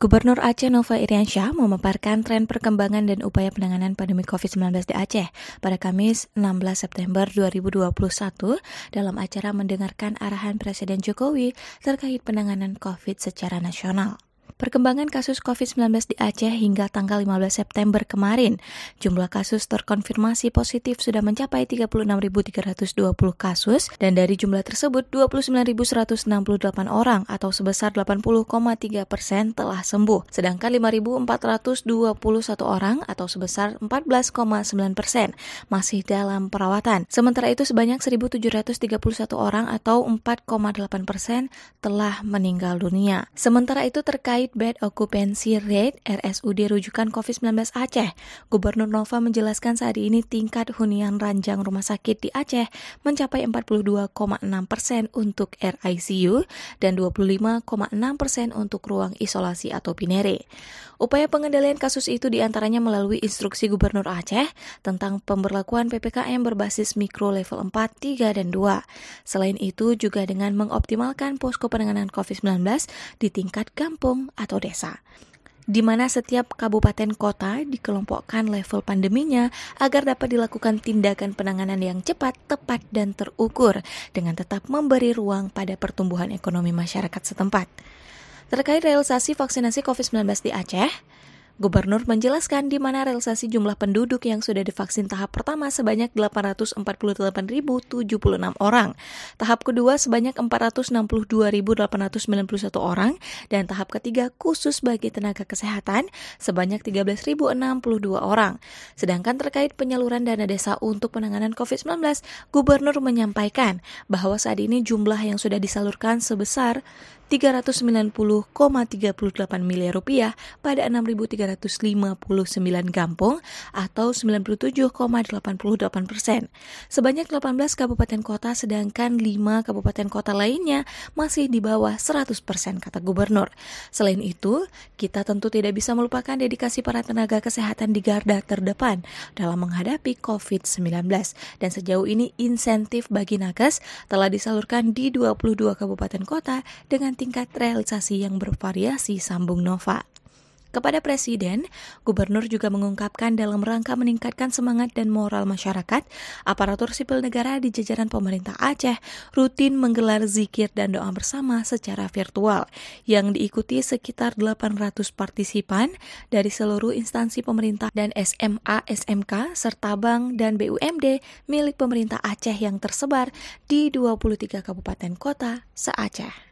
Gubernur Aceh Nova Iriansyah memaparkan tren perkembangan dan upaya penanganan pandemi COVID-19 di Aceh pada Kamis 16 September 2021 dalam acara mendengarkan arahan Presiden Jokowi terkait penanganan COVID secara nasional. Perkembangan kasus COVID-19 di Aceh hingga tanggal 15 September kemarin, jumlah kasus terkonfirmasi positif sudah mencapai 36.320 kasus dan dari jumlah tersebut 29.168 orang atau sebesar 80,3 persen telah sembuh, sedangkan 5.421 orang atau sebesar 14,9 persen masih dalam perawatan. Sementara itu sebanyak 1.731 orang atau 4,8 persen telah meninggal dunia. Sementara itu terkait Rate Bed Occupancy Rate RSUD rujukan COVID-19 Aceh. Gubernur Nova menjelaskan saat ini tingkat hunian ranjang rumah sakit di Aceh mencapai 42,6 persen untuk RICU dan 25,6 persen untuk ruang isolasi atau pinere. Upaya pengendalian kasus itu diantaranya melalui instruksi Gubernur Aceh tentang pemberlakuan PPKM berbasis mikro level 4, 3, dan 2. Selain itu juga dengan mengoptimalkan posko penanganan COVID-19 di tingkat kampung atau desa di mana setiap kabupaten kota dikelompokkan level pandeminya agar dapat dilakukan tindakan penanganan yang cepat, tepat, dan terukur dengan tetap memberi ruang pada pertumbuhan ekonomi masyarakat setempat. Terkait realisasi vaksinasi COVID-19 di Aceh, Gubernur menjelaskan di mana realisasi jumlah penduduk yang sudah divaksin tahap pertama sebanyak 848.076 orang, tahap kedua sebanyak 462.891 orang, dan tahap ketiga khusus bagi tenaga kesehatan sebanyak 13.062 orang. Sedangkan terkait penyaluran dana desa untuk penanganan COVID-19, Gubernur menyampaikan bahwa saat ini jumlah yang sudah disalurkan sebesar 390,38 miliar rupiah pada 6.359 kampung atau 97,88 persen. Sebanyak 18 kabupaten kota sedangkan 5 kabupaten kota lainnya masih di bawah 100 persen kata gubernur. Selain itu, kita tentu tidak bisa melupakan dedikasi para tenaga kesehatan di garda terdepan dalam menghadapi COVID-19 dan sejauh ini insentif bagi nakes telah disalurkan di 22 kabupaten kota dengan tingkat realisasi yang bervariasi sambung Nova. Kepada Presiden, Gubernur juga mengungkapkan dalam rangka meningkatkan semangat dan moral masyarakat, aparatur sipil negara di jajaran pemerintah Aceh rutin menggelar zikir dan doa bersama secara virtual, yang diikuti sekitar 800 partisipan dari seluruh instansi pemerintah dan SMA, SMK, serta bank dan BUMD milik pemerintah Aceh yang tersebar di 23 kabupaten kota se-Aceh.